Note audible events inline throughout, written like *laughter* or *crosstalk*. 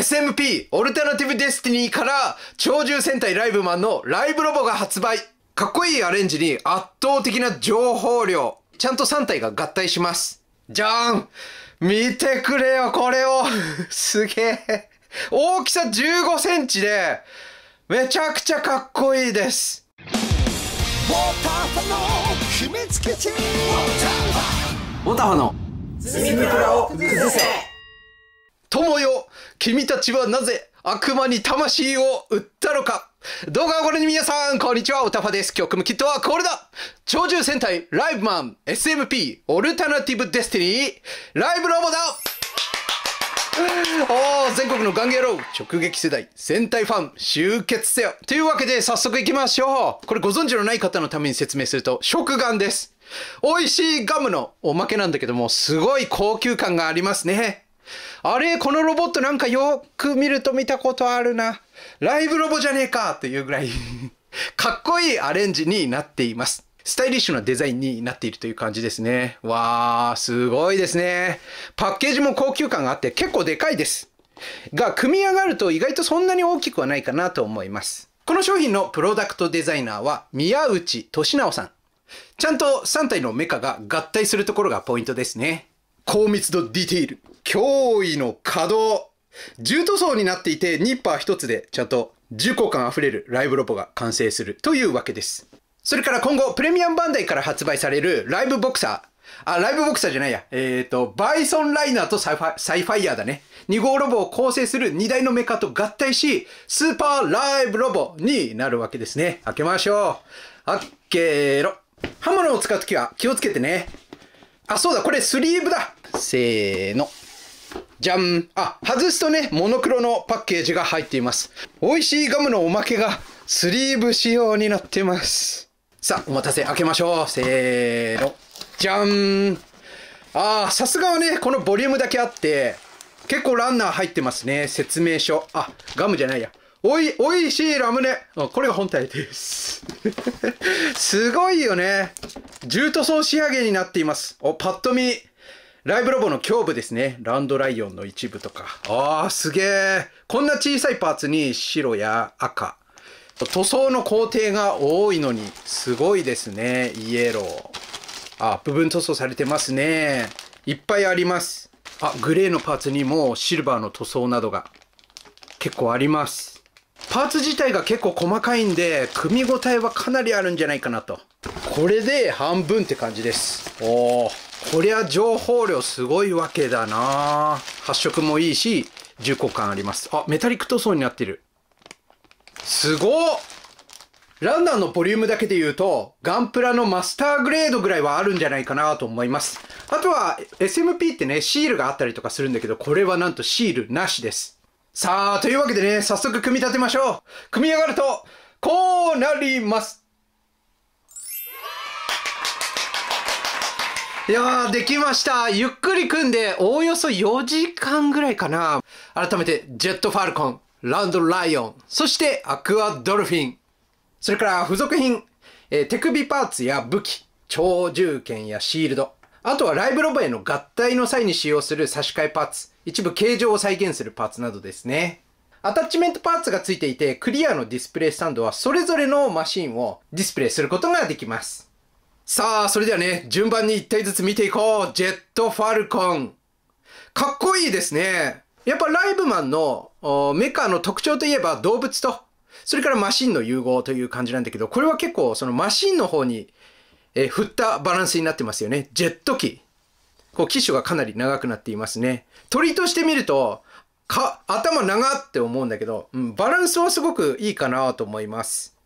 SMP オルタナティブデスティニーから超獣戦隊ライブマンのライブロボが発売かっこいいアレンジに圧倒的な情報量ちゃんと3体が合体しますじゃーん見てくれよこれを *laughs* すげえ大きさ15センチでめちゃくちゃかっこいいですウォーターフの秘密基地ウォーターフの積みプラを崩せ友よ、君たちはなぜ悪魔に魂を売ったのか動画をご覧の皆さん、こんにちは、オタファです。曲もきっとはこれだ超獣戦隊、ライブマン、SMP、オルタナティブデスティニー、ライブロボだ *laughs* おー全国のガンゲロ直撃世代戦隊ファン集結せよというわけで早速行きましょうこれご存知のない方のために説明すると食ガンです美味しいガムのおまけなんだけどもすごい高級感がありますねあれこのロボットなんかよく見ると見たことあるな。ライブロボじゃねえかというぐらい *laughs* かっこいいアレンジになっています。スタイリッシュなデザインになっているという感じですね。わー、すごいですね。パッケージも高級感があって結構でかいです。が、組み上がると意外とそんなに大きくはないかなと思います。この商品のプロダクトデザイナーは宮内俊直さん。ちゃんと3体のメカが合体するところがポイントですね。高密度ディテール。驚異の稼働重塗装になっていて、ニッパー一つでちゃんと重厚感あふれるライブロボが完成するというわけです。それから今後、プレミアムバンダイから発売されるライブボクサー、あ、ライブボクサーじゃないや。えっ、ー、と、バイソンライナーとサイファイファイヤーだね。2号ロボを構成する2台のメカと合体し、スーパーライブロボになるわけですね。開けましょう。開けろ。刃物を使うときは気をつけてね。あ、そうだ、これスリーブだ。せーの。じゃんあ、外すとね、モノクロのパッケージが入っています。美味しいガムのおまけがスリーブ仕様になってます。さあ、お待たせ、開けましょう。せーの。じゃんあー、さすがはね、このボリュームだけあって、結構ランナー入ってますね。説明書。あ、ガムじゃないや。おい、おいしいラムネ。これが本体です。*laughs* すごいよね。重塗装仕上げになっています。お、パッと見、ライブロボの胸部ですね。ランドライオンの一部とか。ああ、すげえ。こんな小さいパーツに白や赤。塗装の工程が多いのに、すごいですね。イエロー。あ、部分塗装されてますね。いっぱいあります。あ、グレーのパーツにもシルバーの塗装などが結構あります。パーツ自体が結構細かいんで、組み応えはかなりあるんじゃないかなと。これで半分って感じです。おー。こりゃ情報量すごいわけだな発色もいいし、重厚感あります。あ、メタリック塗装になってる。すごランナーのボリュームだけで言うと、ガンプラのマスターグレードぐらいはあるんじゃないかなと思います。あとは、SMP ってね、シールがあったりとかするんだけど、これはなんとシールなしです。さあ、というわけでね、早速組み立てましょう組み上がると、こうなりますいやー、できました。ゆっくり組んで、おおよそ4時間ぐらいかな。改めて、ジェットファルコン、ランドライオン、そしてアクアドルフィン。それから付属品、えー、手首パーツや武器、超重剣やシールド、あとはライブロボへの合体の際に使用する差し替えパーツ、一部形状を再現するパーツなどですね。アタッチメントパーツが付いていて、クリアのディスプレイスタンドはそれぞれのマシンをディスプレイすることができます。さあ、それではね、順番に1体ずつ見ていこう。ジェットファルコン。かっこいいですね。やっぱライブマンのメカの特徴といえば動物と、それからマシンの融合という感じなんだけど、これは結構そのマシンの方に、え振ったバランスになってますよね。ジェット機。こう機種がかなり長くなっていますね。鳥として見ると、か、頭長って思うんだけど、うん、バランスはすごくいいかなと思います。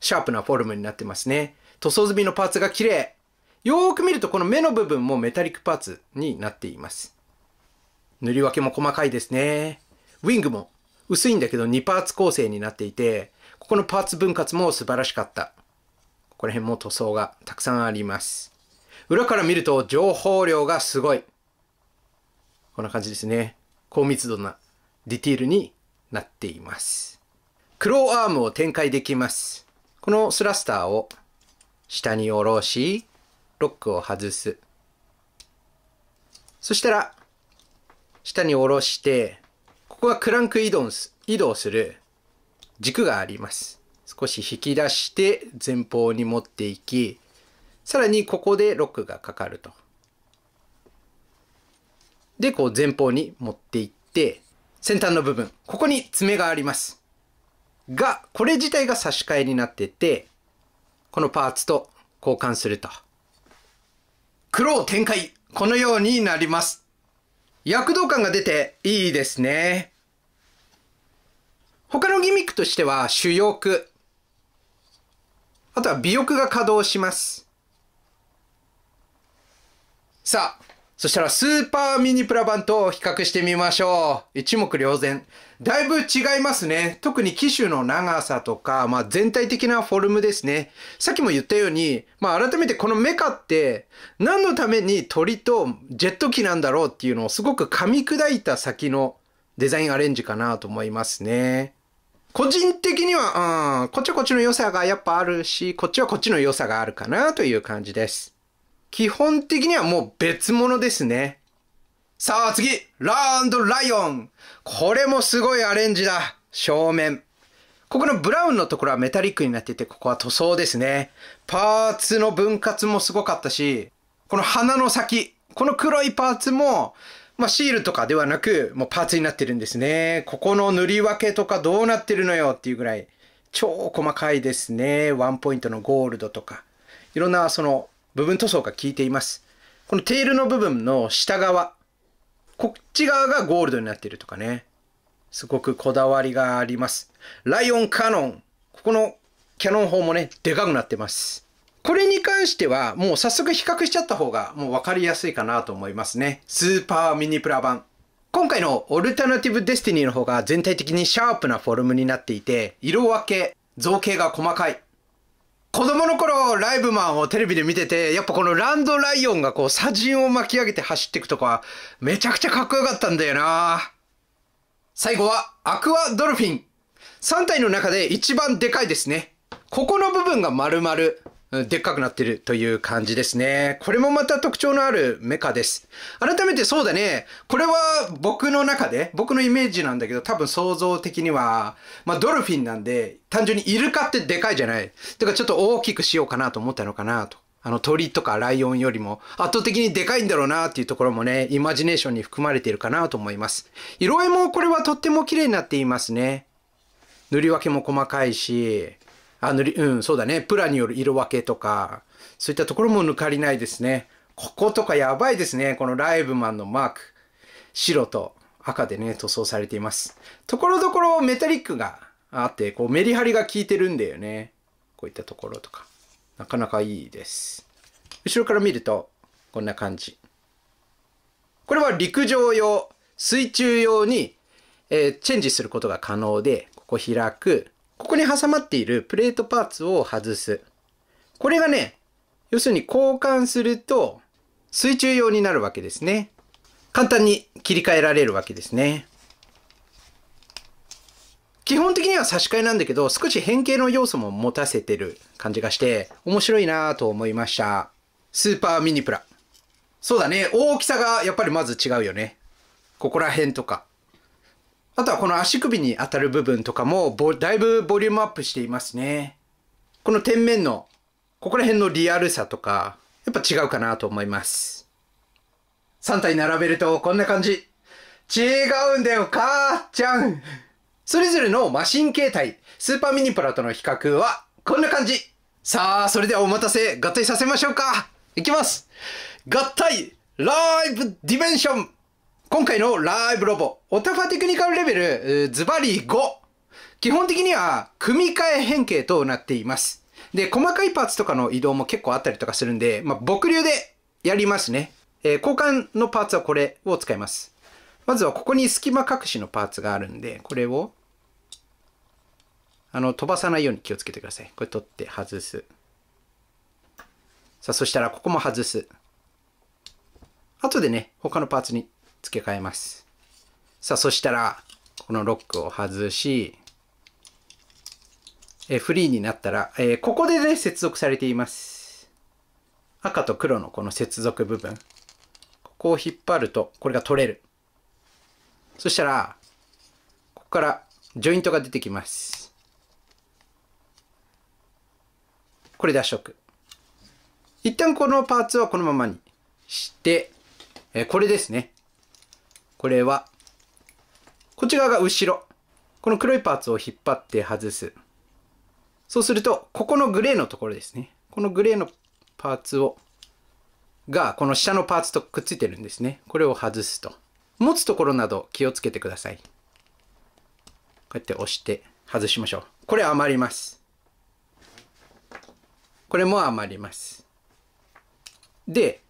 シャープなフォルムになってますね。塗装済みのパーツが綺麗よーく見るとこの目の部分もメタリックパーツになっています。塗り分けも細かいですね。ウィングも薄いんだけど2パーツ構成になっていて、ここのパーツ分割も素晴らしかった。ここら辺も塗装がたくさんあります。裏から見ると情報量がすごい。こんな感じですね。高密度なディティールになっています。クローアームを展開できます。このスラスターを下に下ろし、ロックを外す。そしたら、下に下ろして、ここはクランク移動す移動する軸があります。少し引き出して前方に持っていき、さらにここでロックがかかると。で、こう前方に持っていって、先端の部分、ここに爪があります。が、これ自体が差し替えになってて、このパーツと交換すると。黒を展開このようになります。躍動感が出ていいですね。他のギミックとしては主翼。あとは尾翼が稼働します。さあ、そしたらスーパーミニプラ版と比較してみましょう。一目瞭然。だいぶ違いますね。特に機種の長さとか、まあ全体的なフォルムですね。さっきも言ったように、まあ改めてこのメカって何のために鳥とジェット機なんだろうっていうのをすごく噛み砕いた先のデザインアレンジかなと思いますね。個人的には、うん、こっちはこっちの良さがやっぱあるし、こっちはこっちの良さがあるかなという感じです。基本的にはもう別物ですね。さあ次ランドライオンこれもすごいアレンジだ正面。ここのブラウンのところはメタリックになってて、ここは塗装ですね。パーツの分割もすごかったし、この鼻の先、この黒いパーツも、まあ、シールとかではなく、もうパーツになってるんですね。ここの塗り分けとかどうなってるのよっていうぐらい、超細かいですね。ワンポイントのゴールドとか。いろんなその部分塗装が効いています。このテールの部分の下側、こっち側がゴールドになっているとかね。すごくこだわりがあります。ライオンカノン。ここのキャノン砲もね、でかくなってます。これに関しては、もう早速比較しちゃった方がもう分かりやすいかなと思いますね。スーパーミニプラ版。今回のオルタナティブデスティニーの方が全体的にシャープなフォルムになっていて、色分け、造形が細かい。子供の頃、ライブマンをテレビで見てて、やっぱこのランドライオンがこう、砂塵を巻き上げて走っていくとか、めちゃくちゃかっこよかったんだよな最後は、アクアドルフィン。3体の中で一番でかいですね。ここの部分が丸々、でっかくなってるという感じですね。これもまた特徴のあるメカです。改めてそうだね。これは僕の中で、僕のイメージなんだけど、多分想像的には、まあドルフィンなんで、単純にイルカってでかいじゃない。てかちょっと大きくしようかなと思ったのかなと。あの鳥とかライオンよりも圧倒的にでかいんだろうなっていうところもね、イマジネーションに含まれているかなと思います。色合いもこれはとっても綺麗になっていますね。塗り分けも細かいし、あの、うん、そうだね。プラによる色分けとか、そういったところも抜かりないですね。こことかやばいですね。このライブマンのマーク。白と赤でね、塗装されています。ところどころメタリックがあって、こうメリハリが効いてるんだよね。こういったところとか。なかなかいいです。後ろから見ると、こんな感じ。これは陸上用、水中用に、えー、チェンジすることが可能で、ここ開く。ここに挟まっているプレートパーツを外す。これがね、要するに交換すると水中用になるわけですね。簡単に切り替えられるわけですね。基本的には差し替えなんだけど、少し変形の要素も持たせてる感じがして、面白いなぁと思いました。スーパーミニプラ。そうだね。大きさがやっぱりまず違うよね。ここら辺とか。あとはこの足首に当たる部分とかもだいぶボリュームアップしていますね。この天面のここら辺のリアルさとかやっぱ違うかなと思います。3体並べるとこんな感じ。違うんだよ、母ちゃんそれぞれのマシン形態、スーパーミニプラとの比較はこんな感じさあ、それではお待たせ、合体させましょうかいきます合体ライブディメンション今回のライブロボ、オタファテクニカルレベル、ズバリ5。基本的には、組み替え変形となっています。で、細かいパーツとかの移動も結構あったりとかするんで、まあ、僕流でやりますね。えー、交換のパーツはこれを使います。まずはここに隙間隠しのパーツがあるんで、これを、あの、飛ばさないように気をつけてください。これ取って外す。さあ、そしたらここも外す。後でね、他のパーツに付け替えます。さあ、そしたら、このロックを外し、えフリーになったら、えー、ここでね、接続されています。赤と黒のこの接続部分。ここを引っ張ると、これが取れる。そしたら、ここからジョイントが出てきます。これで圧縮。く。一旦このパーツはこのままにして、えー、これですね。これは、こっち側が後ろ。この黒いパーツを引っ張って外す。そうすると、ここのグレーのところですね。このグレーのパーツを、が、この下のパーツとくっついてるんですね。これを外すと。持つところなど気をつけてください。こうやって押して外しましょう。これ余ります。これも余ります。で、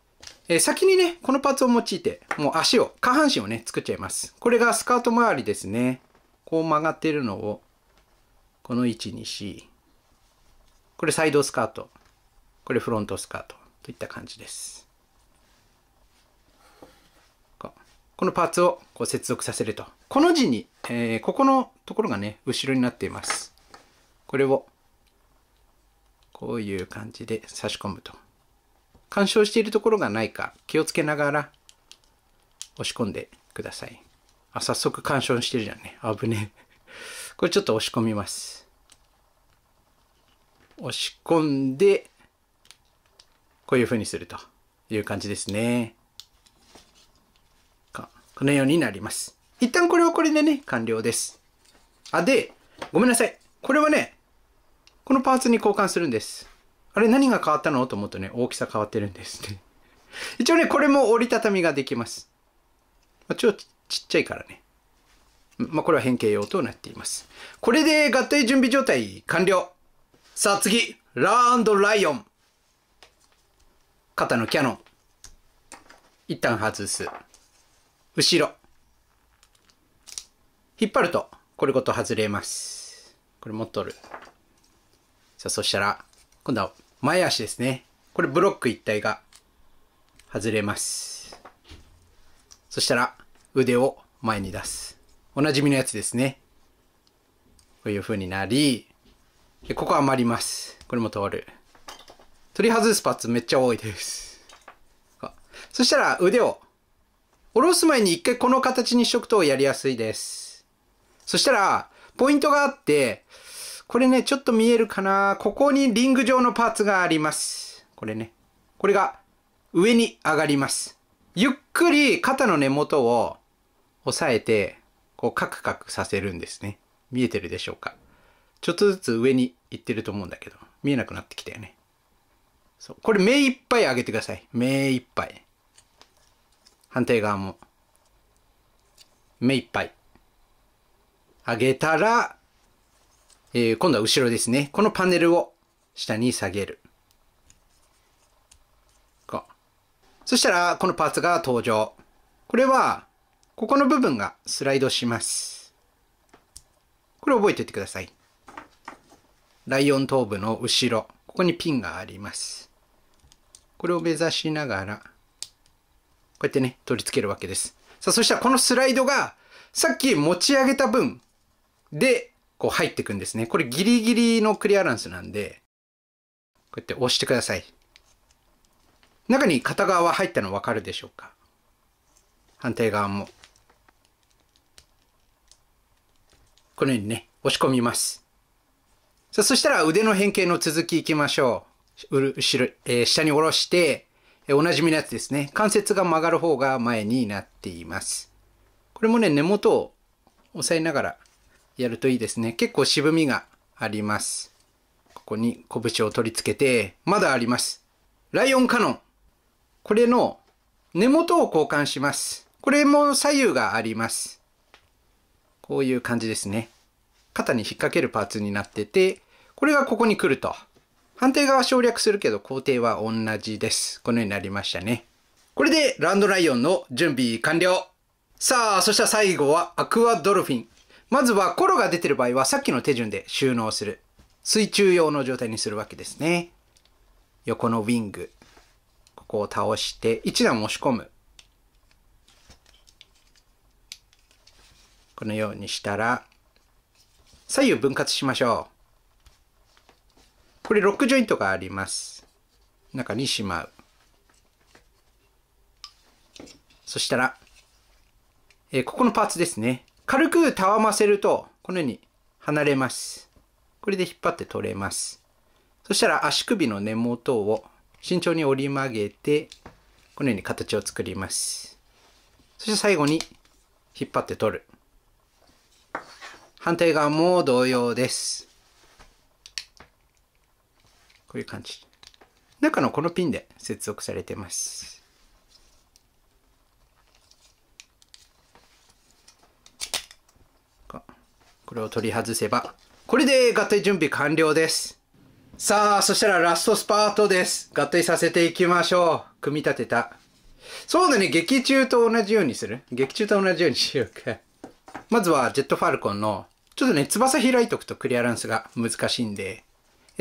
え先にね、このパーツを用いて、もう足を、下半身をね、作っちゃいます。これがスカート周りですね。こう曲がってるのを、この位置にし、これサイドスカート、これフロントスカートといった感じです。このパーツをこう接続させると。この字に、えー、ここのところがね、後ろになっています。これを、こういう感じで差し込むと。干渉しているところがないか気をつけながら押し込んでください。あ、早速干渉してるじゃんね。危ねえ。これちょっと押し込みます。押し込んで、こういう風にするという感じですね。このようになります。一旦これはこれでね、完了です。あ、で、ごめんなさい。これはね、このパーツに交換するんです。あれ何が変わったのと思うとね、大きさ変わってるんですね。*laughs* 一応ね、これも折りたたみができます。まあ、超ちっちゃいからね。まあ、これは変形用となっています。これで合体準備状態完了。さあ次、ラーンライオン。肩のキャノン。一旦外す。後ろ。引っ張ると、これごと外れます。これ持っとる。さあ、そしたら、今度は前足ですね。これブロック一体が外れます。そしたら腕を前に出す。おなじみのやつですね。こういう風になり、でここ余ります。これも通る。取り外すパーツめっちゃ多いです。そしたら腕を下ろす前に一回この形にしとくとやりやすいです。そしたら、ポイントがあって、これね、ちょっと見えるかなここにリング状のパーツがあります。これね。これが上に上がります。ゆっくり肩の根元を押さえて、こうカクカクさせるんですね。見えてるでしょうかちょっとずつ上に行ってると思うんだけど、見えなくなってきたよね。そう。これ目いっぱい上げてください。目いっぱい。反対側も。目いっぱい。上げたら、えー、今度は後ろですね。このパネルを下に下げる。こう。そしたら、このパーツが登場。これは、ここの部分がスライドします。これ覚えておいてください。ライオン頭部の後ろ。ここにピンがあります。これを目指しながら、こうやってね、取り付けるわけです。さあ、そしたらこのスライドが、さっき持ち上げた分でこう入ってくんですね。これギリギリのクリアランスなんで、こうやって押してください。中に片側は入ったのわかるでしょうか反対側も。このようにね、押し込みます。さあ、そしたら腕の変形の続きいきましょう。後ろ、えー、下に下ろして、えー、おなじみのやつですね。関節が曲がる方が前になっています。これもね、根元を押さえながらやるといいですね。結構渋みがあります。ここに拳を取り付けて、まだあります。ライオンカノン。これの根元を交換します。これも左右があります。こういう感じですね。肩に引っ掛けるパーツになってて、これがここに来ると。反対側省略するけど工程は同じです。このようになりましたね。これでランドライオンの準備完了。さあ、そしたら最後はアクアドルフィン。まずはコロが出てる場合はさっきの手順で収納する。水中用の状態にするわけですね。横のウィング。ここを倒して1段押し込む。このようにしたら、左右分割しましょう。これロックジョイントがあります。中にしまう。そしたら、えー、ここのパーツですね。軽くたわませると、このように離れます。これで引っ張って取れます。そしたら足首の根元を慎重に折り曲げて、このように形を作ります。そして最後に引っ張って取る。反対側も同様です。こういう感じ。中のこのピンで接続されてます。これを取り外せば、これで合体準備完了です。さあ、そしたらラストスパートです。合体させていきましょう。組み立てた。そうだね、劇中と同じようにする劇中と同じようにしようか。まずは、ジェットファルコンの、ちょっとね、翼開いとくとクリアランスが難しいんで、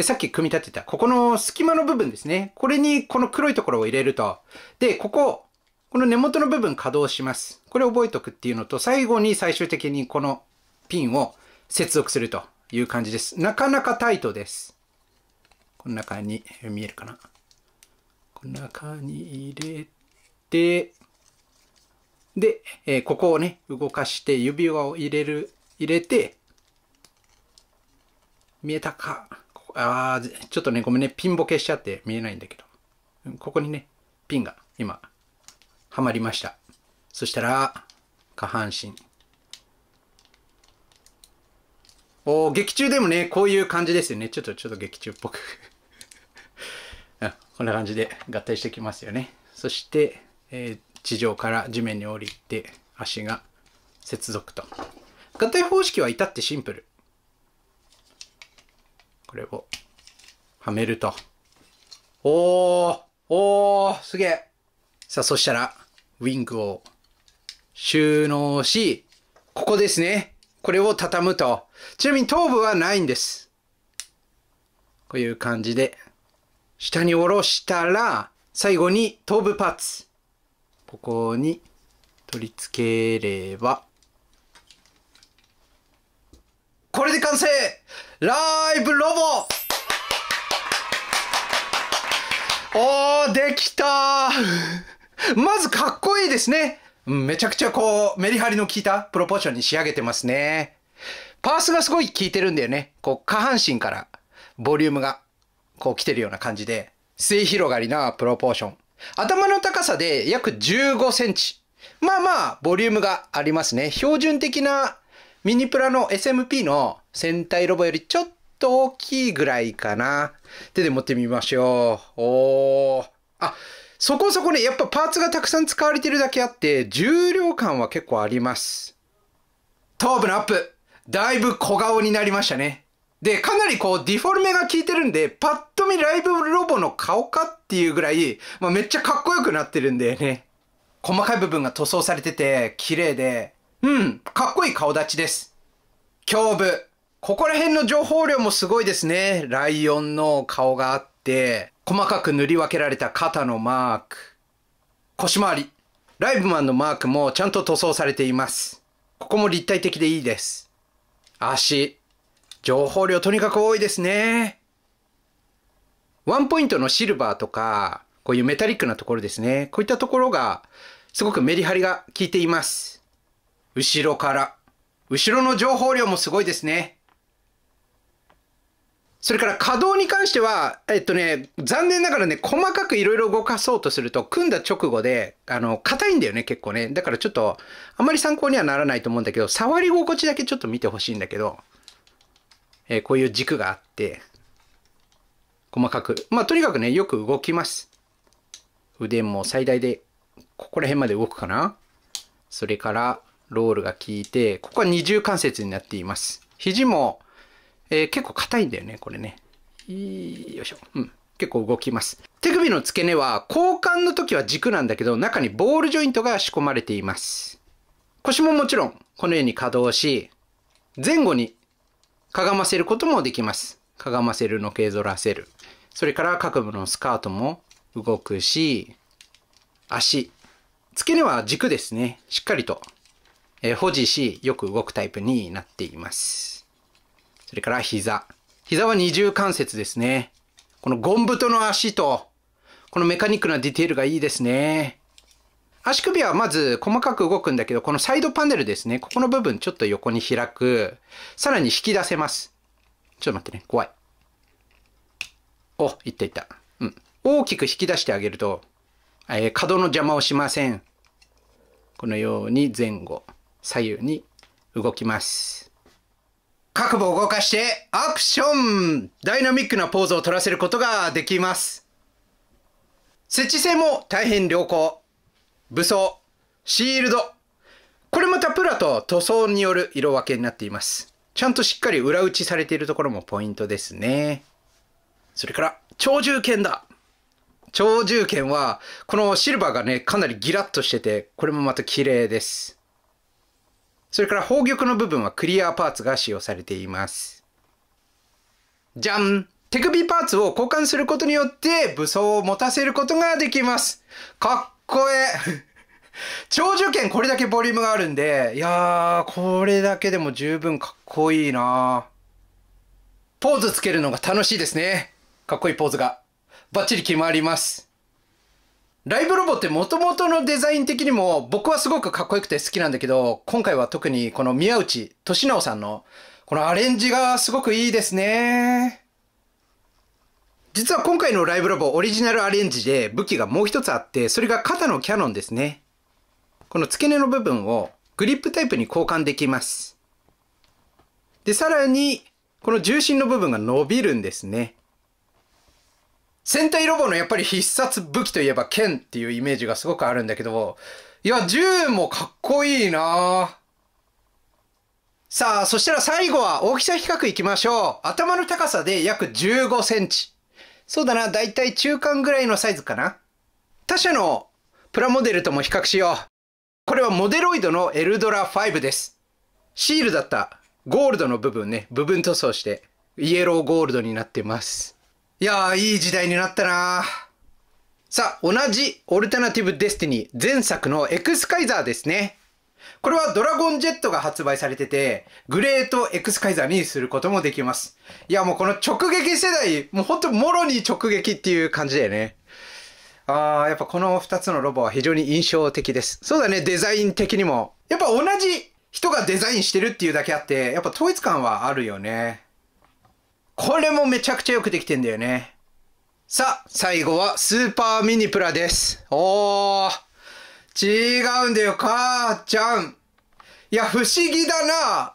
さっき組み立てた、ここの隙間の部分ですね。これにこの黒いところを入れると。で、ここ、この根元の部分稼働します。これ覚えとくっていうのと、最後に最終的にこのピンを接続するという感じです。なかなかタイトです。こんな感じに見えるかな。こんな感じに入れて、で、えー、ここをね、動かして指輪を入れる、入れて、見えたか。ああ、ちょっとね、ごめんね、ピンボケしちゃって見えないんだけど。ここにね、ピンが今、はまりました。そしたら、下半身。お劇中でもね、こういう感じですよね。ちょっと、ちょっと劇中っぽく *laughs* うん。こんな感じで合体してきますよね。そして、えー、地上から地面に降りて、足が接続と。合体方式は至ってシンプル。これを、はめると。おーおーすげえさあ、そしたら、ウィングを収納し、ここですね。これを畳むと、ちなみに頭部はないんです。こういう感じで、下に下ろしたら、最後に頭部パーツ。ここに取り付ければ。これで完成ライブロボおー、できた *laughs* まずかっこいいですね。めちゃくちゃこう、メリハリの効いたプロポーションに仕上げてますね。パースがすごい効いてるんだよね。こう、下半身からボリュームがこう来てるような感じで、末広がりなプロポーション。頭の高さで約15センチ。まあまあ、ボリュームがありますね。標準的なミニプラの SMP の戦隊ロボよりちょっと大きいぐらいかな。手で持ってみましょう。おー。あ、そこそこね、やっぱパーツがたくさん使われてるだけあって、重量感は結構あります。頭部のアップだいぶ小顔になりましたね。で、かなりこう、ディフォルメが効いてるんで、パッと見ライブロボの顔かっていうぐらい、まあ、めっちゃかっこよくなってるんだよね。細かい部分が塗装されてて、綺麗で、うん、かっこいい顔立ちです。胸部。ここら辺の情報量もすごいですね。ライオンの顔があって。で、細かく塗り分けられた肩のマーク、腰回り、ライブマンのマークもちゃんと塗装されています。ここも立体的でいいです。足、情報量とにかく多いですね。ワンポイントのシルバーとか、こういうメタリックなところですね。こういったところが、すごくメリハリが効いています。後ろから。後ろの情報量もすごいですね。それから稼働に関しては、えっとね、残念ながらね、細かくいろいろ動かそうとすると、組んだ直後で、あの、硬いんだよね、結構ね。だからちょっと、あんまり参考にはならないと思うんだけど、触り心地だけちょっと見てほしいんだけど、えー、こういう軸があって、細かく。まあ、とにかくね、よく動きます。腕も最大で、ここら辺まで動くかなそれから、ロールが効いて、ここは二重関節になっています。肘も、えー、結構硬いんだよね、これね。よいしょ。うん。結構動きます。手首の付け根は交換の時は軸なんだけど中にボールジョイントが仕込まれています。腰ももちろんこのように可動し前後にかがませることもできます。かがませるのけぞらせる。それから各部のスカートも動くし足。付け根は軸ですね。しっかりと保持しよく動くタイプになっています。それから膝。膝は二重関節ですね。このゴム太の足と、このメカニックなディテールがいいですね。足首はまず細かく動くんだけど、このサイドパネルですね。ここの部分ちょっと横に開く。さらに引き出せます。ちょっと待ってね。怖い。お、いったいった。うん。大きく引き出してあげると、えー、角の邪魔をしません。このように前後、左右に動きます。覚悟を動かしてアクションダイナミックなポーズを取らせることができます。設置性も大変良好。武装、シールド。これまたプラと塗装による色分けになっています。ちゃんとしっかり裏打ちされているところもポイントですね。それから、超重剣だ超重剣は、このシルバーがね、かなりギラッとしてて、これもまた綺麗です。それから宝玉の部分はクリアパーツが使用されています。じゃん手首パーツを交換することによって武装を持たせることができます。かっこええ長寿 *laughs* 剣これだけボリュームがあるんで、いやー、これだけでも十分かっこいいなポーズつけるのが楽しいですね。かっこいいポーズが。バッチリ決まります。ライブロボって元々のデザイン的にも僕はすごくかっこよくて好きなんだけど、今回は特にこの宮内俊直さんのこのアレンジがすごくいいですね。実は今回のライブロボオリジナルアレンジで武器がもう一つあって、それが肩のキャノンですね。この付け根の部分をグリップタイプに交換できます。で、さらに、この重心の部分が伸びるんですね。戦隊ロボのやっぱり必殺武器といえば剣っていうイメージがすごくあるんだけど、いや、銃もかっこいいなさあ、そしたら最後は大きさ比較いきましょう。頭の高さで約15センチ。そうだな、だいたい中間ぐらいのサイズかな。他社のプラモデルとも比較しよう。これはモデロイドのエルドラ5です。シールだったゴールドの部分ね、部分塗装してイエローゴールドになってます。いやー、いい時代になったなさあ、同じオルタナティブデスティニー前作のエクスカイザーですね。これはドラゴンジェットが発売されてて、グレートエクスカイザーにすることもできます。いや、もうこの直撃世代、もうほんともろに直撃っていう感じだよね。あー、やっぱこの2つのロボは非常に印象的です。そうだね、デザイン的にも。やっぱ同じ人がデザインしてるっていうだけあって、やっぱ統一感はあるよね。これもめちゃくちゃよくできてんだよね。さあ、最後はスーパーミニプラです。おー、違うんだよ、母ちゃん。いや、不思議だな。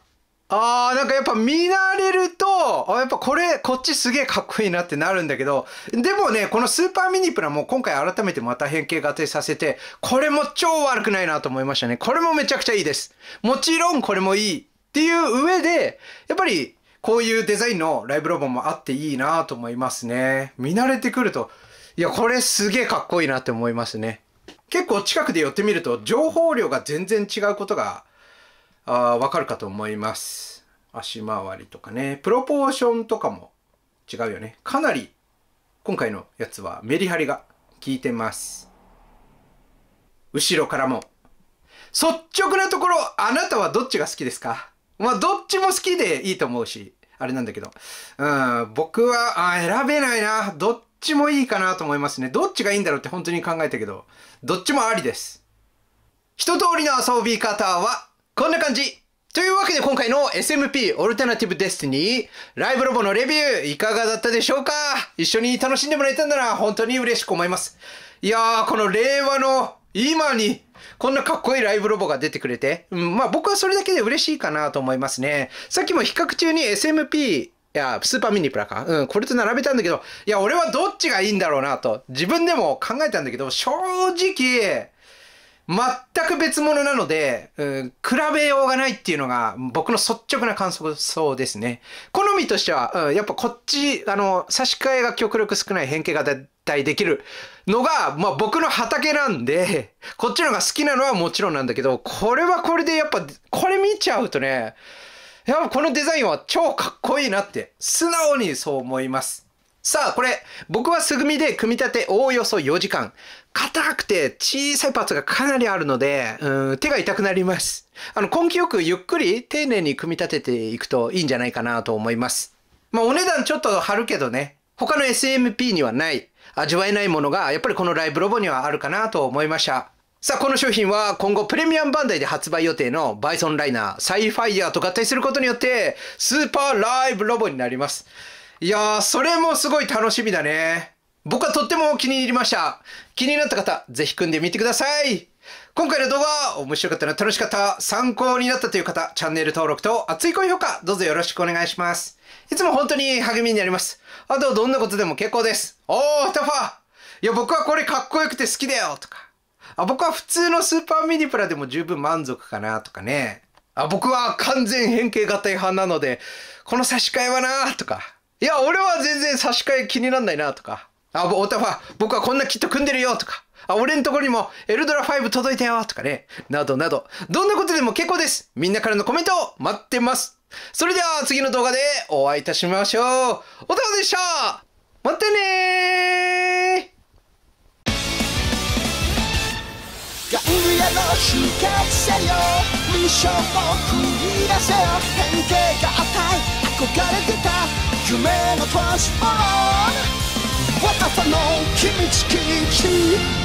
あー、なんかやっぱ見慣れると、あ、やっぱこれ、こっちすげえかっこいいなってなるんだけど、でもね、このスーパーミニプラも今回改めてまた変形合体させて、これも超悪くないなと思いましたね。これもめちゃくちゃいいです。もちろんこれもいいっていう上で、やっぱりこういうデザインのライブロボもあっていいなと思いますね。見慣れてくると、いや、これすげえかっこいいなって思いますね。結構近くで寄ってみると、情報量が全然違うことが、あわかるかと思います。足回りとかね。プロポーションとかも違うよね。かなり、今回のやつはメリハリが効いてます。後ろからも。率直なところ、あなたはどっちが好きですかまあ、どっちも好きでいいと思うし、あれなんだけど。うん、僕は、あ、選べないな。どっちもいいかなと思いますね。どっちがいいんだろうって本当に考えたけど、どっちもありです。一通りの遊び方は、こんな感じというわけで今回の SMP オルタナティブデスティニーライブロボのレビューいかがだったでしょうか一緒に楽しんでもらえたなら本当に嬉しく思います。いやー、この令和の今にこんなかっこいいライブロボが出てくれて、うん、まあ僕はそれだけで嬉しいかなと思いますね。さっきも比較中に SMP、いや、スーパーミニプラか。うん、これと並べたんだけど、いや、俺はどっちがいいんだろうなと、自分でも考えたんだけど、正直、全く別物なので、うん、比べようがないっていうのが僕の率直な感想ですね。好みとしては、うん、やっぱこっち、あの、差し替えが極力少ない変形が絶対できるのが、まあ僕の畑なんで、こっちのが好きなのはもちろんなんだけど、これはこれでやっぱ、これ見ちゃうとね、やっぱこのデザインは超かっこいいなって、素直にそう思います。さあ、これ、僕は素組みで組み立ておおよそ4時間。硬くて小さいパーツがかなりあるので、うん、手が痛くなります。あの、根気よくゆっくり丁寧に組み立てていくといいんじゃないかなと思います。まあ、お値段ちょっと張るけどね、他の SMP にはない味わえないものが、やっぱりこのライブロボにはあるかなと思いました。さあ、この商品は今後プレミアムバンダイで発売予定のバイソンライナー、サイファイアと合体することによって、スーパーライブロボになります。いやー、それもすごい楽しみだね。僕はとっても気に入りました。気になった方、ぜひ組んでみてください。今回の動画、面白かったな、楽しかった、参考になったという方、チャンネル登録と熱い高評価、どうぞよろしくお願いします。いつも本当に励みになります。あと、どんなことでも結構です。おー、タファいや、僕はこれかっこよくて好きだよとか。あ、僕は普通のスーパーミニプラでも十分満足かなとかね。あ、僕は完全変形型違反なので、この差し替えはなとか。いや、俺は全然差し替え気になんないなとか。あ、オタファ、僕はこんなキット組んでるよとか。あ、俺んとこにもエルドラ5届いたよとかね、などなど、どんなことでも結構です。みんなからのコメントを待ってます。それでは次の動画でお会いいたしましょう。お疲れでしたまたねーせよミッションを繰り出せよ変形がっ憧れてた夢のトランスフォームの君地球